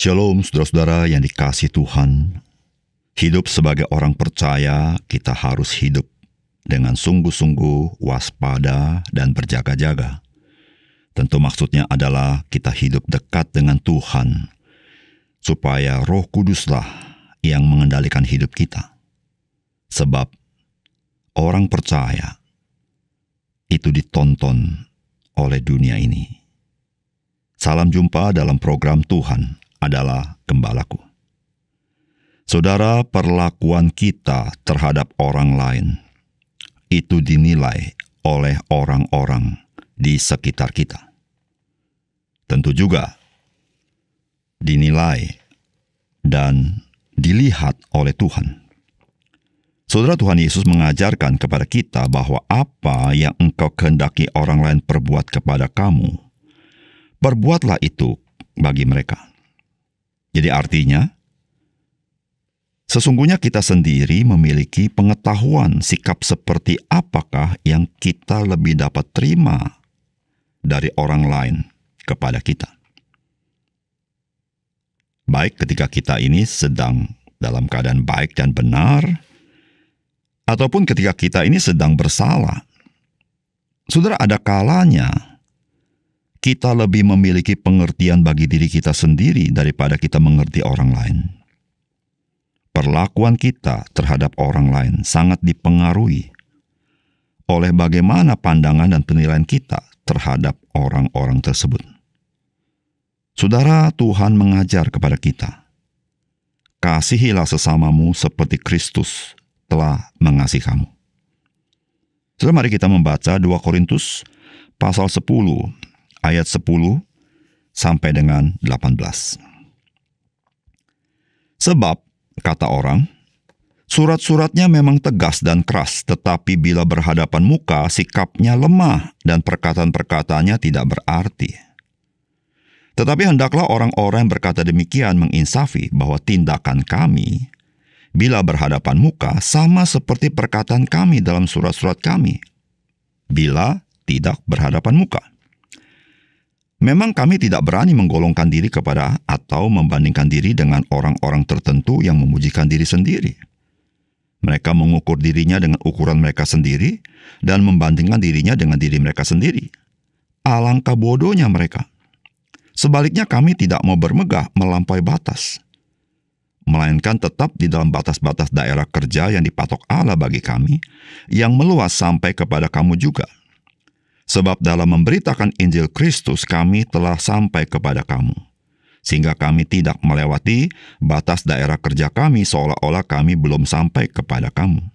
Shalom saudara-saudara yang dikasih Tuhan. Hidup sebagai orang percaya, kita harus hidup dengan sungguh-sungguh waspada dan berjaga-jaga. Tentu maksudnya adalah kita hidup dekat dengan Tuhan, supaya roh kuduslah yang mengendalikan hidup kita. Sebab orang percaya itu ditonton oleh dunia ini. Salam jumpa dalam program Tuhan adalah gembalaku. Saudara, perlakuan kita terhadap orang lain itu dinilai oleh orang-orang di sekitar kita. Tentu juga dinilai dan dilihat oleh Tuhan. Saudara Tuhan Yesus mengajarkan kepada kita bahwa apa yang engkau kehendaki orang lain perbuat kepada kamu, perbuatlah itu bagi mereka. Jadi artinya, sesungguhnya kita sendiri memiliki pengetahuan sikap seperti apakah yang kita lebih dapat terima dari orang lain kepada kita. Baik ketika kita ini sedang dalam keadaan baik dan benar, ataupun ketika kita ini sedang bersalah. Saudara, ada kalanya kita lebih memiliki pengertian bagi diri kita sendiri daripada kita mengerti orang lain. Perlakuan kita terhadap orang lain sangat dipengaruhi oleh bagaimana pandangan dan penilaian kita terhadap orang-orang tersebut. Saudara, Tuhan mengajar kepada kita, "Kasihilah sesamamu seperti Kristus telah mengasihi kamu." Sudah, mari kita membaca 2 Korintus pasal 10 ayat 10 sampai dengan 18. Sebab, kata orang, surat-suratnya memang tegas dan keras, tetapi bila berhadapan muka, sikapnya lemah dan perkataan-perkataannya tidak berarti. Tetapi hendaklah orang-orang yang berkata demikian menginsafi bahwa tindakan kami bila berhadapan muka sama seperti perkataan kami dalam surat-surat kami bila tidak berhadapan muka. Memang kami tidak berani menggolongkan diri kepada atau membandingkan diri dengan orang-orang tertentu yang memujikan diri sendiri. Mereka mengukur dirinya dengan ukuran mereka sendiri dan membandingkan dirinya dengan diri mereka sendiri. Alangkah bodohnya mereka. Sebaliknya kami tidak mau bermegah melampaui batas. Melainkan tetap di dalam batas-batas daerah kerja yang dipatok Allah bagi kami, yang meluas sampai kepada kamu juga – Sebab dalam memberitakan Injil Kristus kami telah sampai kepada kamu. Sehingga kami tidak melewati batas daerah kerja kami seolah-olah kami belum sampai kepada kamu.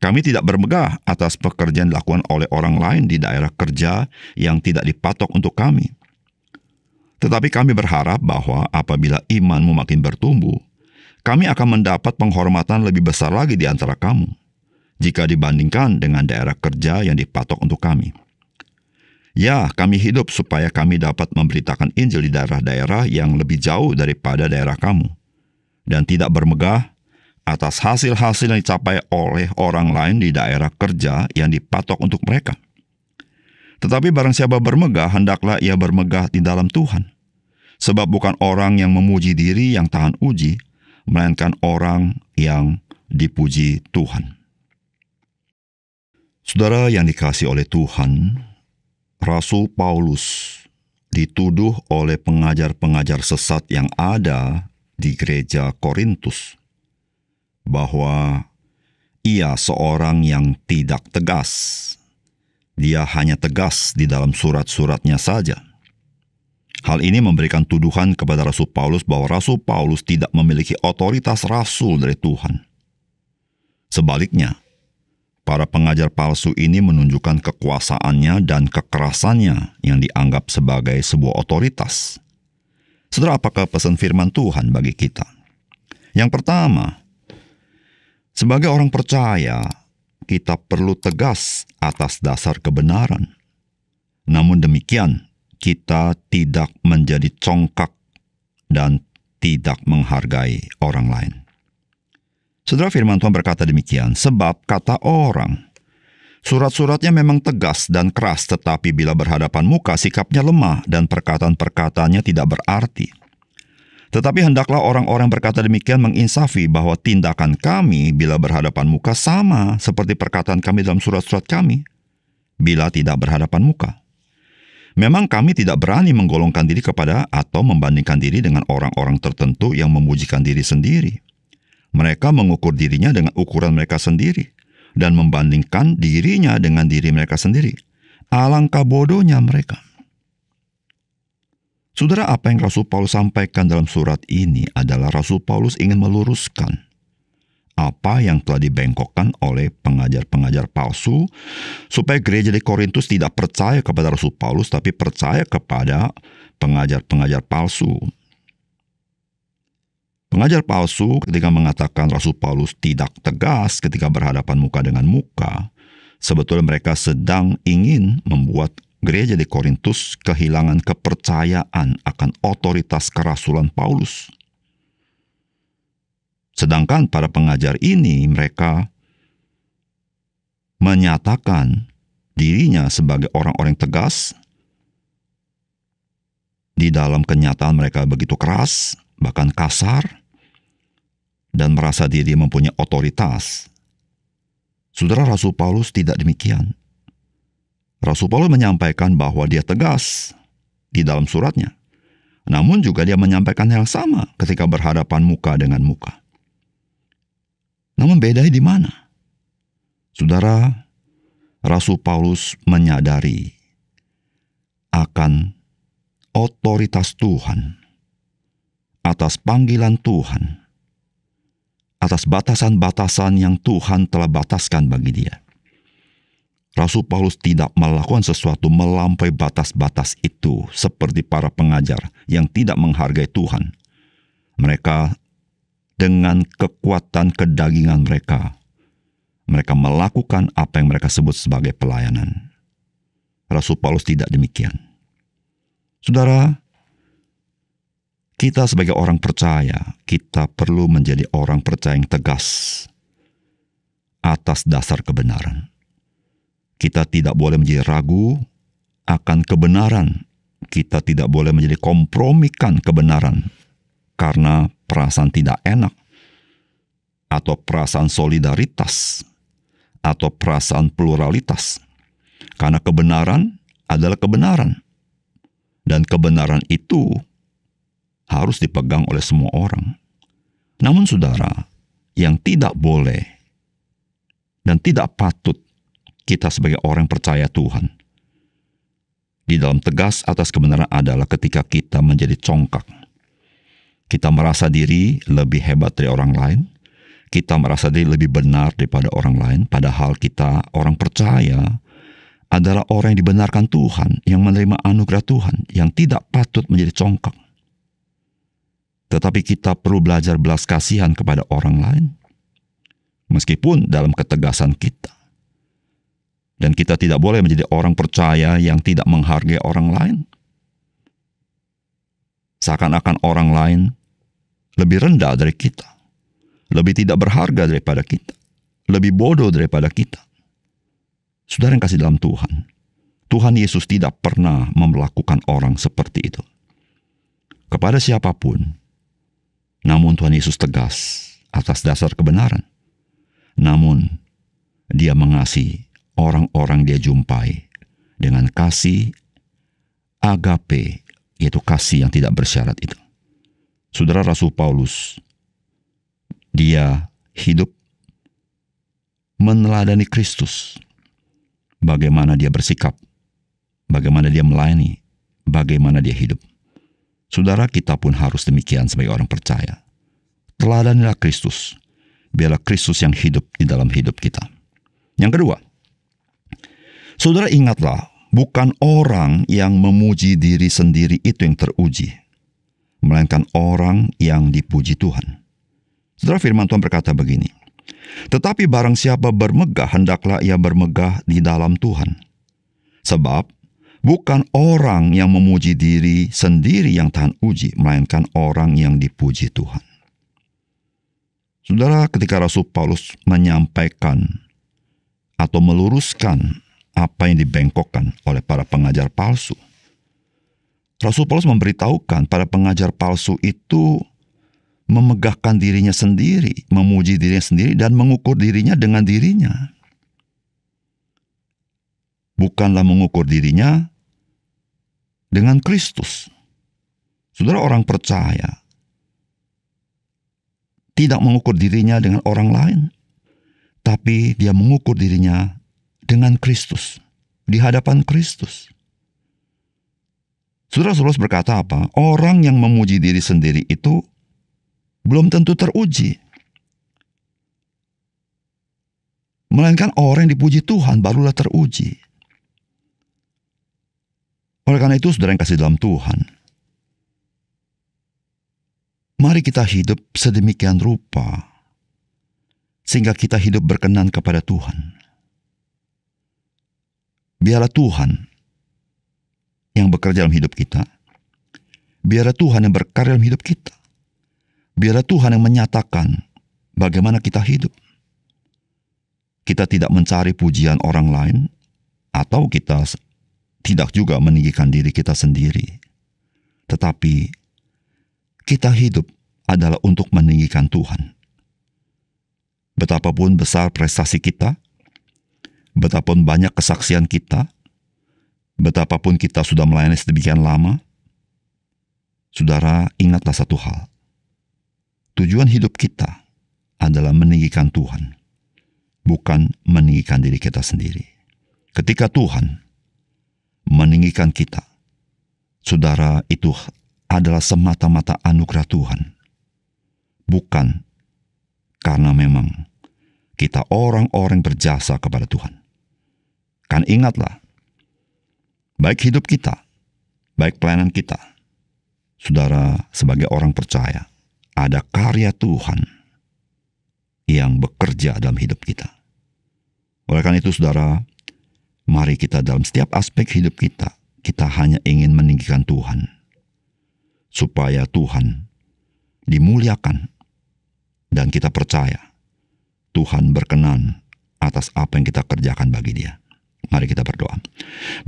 Kami tidak bermegah atas pekerjaan dilakukan oleh orang lain di daerah kerja yang tidak dipatok untuk kami. Tetapi kami berharap bahwa apabila imanmu makin bertumbuh, kami akan mendapat penghormatan lebih besar lagi di antara kamu, jika dibandingkan dengan daerah kerja yang dipatok untuk kami. Ya, kami hidup supaya kami dapat memberitakan Injil di daerah-daerah yang lebih jauh daripada daerah kamu. Dan tidak bermegah atas hasil-hasil yang dicapai oleh orang lain di daerah kerja yang dipatok untuk mereka. Tetapi barang siapa bermegah, hendaklah ia bermegah di dalam Tuhan. Sebab bukan orang yang memuji diri yang tahan uji, melainkan orang yang dipuji Tuhan. Saudara yang dikasih oleh Tuhan, Rasul Paulus dituduh oleh pengajar-pengajar sesat yang ada di gereja Korintus bahwa ia seorang yang tidak tegas. Dia hanya tegas di dalam surat-suratnya saja. Hal ini memberikan tuduhan kepada Rasul Paulus bahwa Rasul Paulus tidak memiliki otoritas rasul dari Tuhan. Sebaliknya, Para pengajar palsu ini menunjukkan kekuasaannya dan kekerasannya yang dianggap sebagai sebuah otoritas. Saudara, apakah pesan firman Tuhan bagi kita? Yang pertama, sebagai orang percaya, kita perlu tegas atas dasar kebenaran. Namun demikian, kita tidak menjadi congkak dan tidak menghargai orang lain. Saudara firman Tuhan berkata demikian, sebab kata orang. Surat-suratnya memang tegas dan keras, tetapi bila berhadapan muka sikapnya lemah dan perkataan-perkataannya tidak berarti. Tetapi hendaklah orang-orang berkata demikian menginsafi bahwa tindakan kami bila berhadapan muka sama seperti perkataan kami dalam surat-surat kami bila tidak berhadapan muka. Memang kami tidak berani menggolongkan diri kepada atau membandingkan diri dengan orang-orang tertentu yang memujikan diri sendiri. Mereka mengukur dirinya dengan ukuran mereka sendiri dan membandingkan dirinya dengan diri mereka sendiri. Alangkah bodohnya mereka. Saudara, apa yang Rasul Paulus sampaikan dalam surat ini adalah Rasul Paulus ingin meluruskan apa yang telah dibengkokkan oleh pengajar-pengajar palsu, supaya gereja di Korintus tidak percaya kepada Rasul Paulus, tapi percaya kepada pengajar-pengajar palsu. Pengajar palsu ketika mengatakan Rasul Paulus tidak tegas ketika berhadapan muka dengan muka, sebetulnya mereka sedang ingin membuat gereja di Korintus kehilangan kepercayaan akan otoritas kerasulan Paulus. Sedangkan para pengajar ini mereka menyatakan dirinya sebagai orang-orang tegas di dalam kenyataan mereka begitu keras, bahkan kasar, dan merasa diri mempunyai otoritas. Saudara Rasul Paulus tidak demikian. Rasul Paulus menyampaikan bahwa dia tegas di dalam suratnya. Namun juga dia menyampaikan hal sama ketika berhadapan muka dengan muka. Namun bedanya di mana? Saudara, Rasul Paulus menyadari akan otoritas Tuhan atas panggilan Tuhan atas batasan-batasan yang Tuhan telah bataskan bagi dia. Rasul Paulus tidak melakukan sesuatu melampaui batas-batas itu seperti para pengajar yang tidak menghargai Tuhan. Mereka dengan kekuatan kedagingan mereka, mereka melakukan apa yang mereka sebut sebagai pelayanan. Rasul Paulus tidak demikian. Saudara, kita sebagai orang percaya, kita perlu menjadi orang percaya yang tegas atas dasar kebenaran. Kita tidak boleh menjadi ragu akan kebenaran. Kita tidak boleh menjadi kompromikan kebenaran karena perasaan tidak enak atau perasaan solidaritas atau perasaan pluralitas. Karena kebenaran adalah kebenaran. Dan kebenaran itu harus dipegang oleh semua orang. Namun saudara, yang tidak boleh dan tidak patut kita sebagai orang percaya Tuhan di dalam tegas atas kebenaran adalah ketika kita menjadi congkak. Kita merasa diri lebih hebat dari orang lain, kita merasa diri lebih benar daripada orang lain, padahal kita orang percaya adalah orang yang dibenarkan Tuhan, yang menerima anugerah Tuhan, yang tidak patut menjadi congkak. Tetapi kita perlu belajar belas kasihan kepada orang lain. Meskipun dalam ketegasan kita. Dan kita tidak boleh menjadi orang percaya yang tidak menghargai orang lain. Seakan-akan orang lain lebih rendah dari kita. Lebih tidak berharga daripada kita. Lebih bodoh daripada kita. Saudara yang kasih dalam Tuhan. Tuhan Yesus tidak pernah memperlakukan orang seperti itu. Kepada siapapun, namun Tuhan Yesus tegas atas dasar kebenaran. Namun, dia mengasihi orang-orang dia jumpai dengan kasih agape, yaitu kasih yang tidak bersyarat itu. Saudara Rasul Paulus, dia hidup meneladani Kristus. Bagaimana dia bersikap, bagaimana dia melayani, bagaimana dia hidup. Saudara kita pun harus demikian sebagai orang percaya. Teladanilah Kristus. Biarlah Kristus yang hidup di dalam hidup kita. Yang kedua, saudara ingatlah, bukan orang yang memuji diri sendiri itu yang teruji, melainkan orang yang dipuji Tuhan. Saudara firman Tuhan berkata begini, Tetapi barang siapa bermegah, hendaklah ia bermegah di dalam Tuhan. Sebab Bukan orang yang memuji diri sendiri yang tahan uji, melainkan orang yang dipuji Tuhan. Saudara, ketika Rasul Paulus menyampaikan atau meluruskan apa yang dibengkokkan oleh para pengajar palsu, Rasul Paulus memberitahukan para pengajar palsu itu memegahkan dirinya sendiri, memuji dirinya sendiri, dan mengukur dirinya dengan dirinya. Bukanlah mengukur dirinya dengan Kristus. Saudara orang percaya tidak mengukur dirinya dengan orang lain, tapi dia mengukur dirinya dengan Kristus, di hadapan Kristus. Saudara Saulus berkata apa? Orang yang memuji diri sendiri itu belum tentu teruji. Melainkan orang yang dipuji Tuhan barulah teruji. Oleh karena itu, saudara yang kasih dalam Tuhan, mari kita hidup sedemikian rupa sehingga kita hidup berkenan kepada Tuhan. Biarlah Tuhan yang bekerja dalam hidup kita. Biarlah Tuhan yang berkarya dalam hidup kita. Biarlah Tuhan yang menyatakan bagaimana kita hidup. Kita tidak mencari pujian orang lain atau kita tidak juga meninggikan diri kita sendiri, tetapi kita hidup adalah untuk meninggikan Tuhan. Betapapun besar prestasi kita, betapapun banyak kesaksian kita, betapapun kita sudah melayani sedemikian lama, saudara, ingatlah satu hal: tujuan hidup kita adalah meninggikan Tuhan, bukan meninggikan diri kita sendiri. Ketika Tuhan meninggikan kita. Saudara, itu adalah semata-mata anugerah Tuhan. Bukan karena memang kita orang-orang berjasa kepada Tuhan. Kan ingatlah, baik hidup kita, baik pelayanan kita, saudara sebagai orang percaya, ada karya Tuhan yang bekerja dalam hidup kita. Oleh karena itu saudara, Mari kita dalam setiap aspek hidup kita, kita hanya ingin meninggikan Tuhan. Supaya Tuhan dimuliakan. Dan kita percaya Tuhan berkenan atas apa yang kita kerjakan bagi dia. Mari kita berdoa.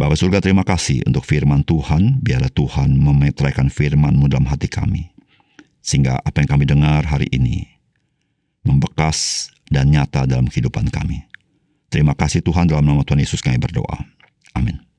Bapak surga terima kasih untuk firman Tuhan. Biarlah Tuhan memetraikan Firmanmu dalam hati kami. Sehingga apa yang kami dengar hari ini membekas dan nyata dalam kehidupan kami. Terima kasih Tuhan dalam nama Tuhan Yesus kami berdoa. Amin.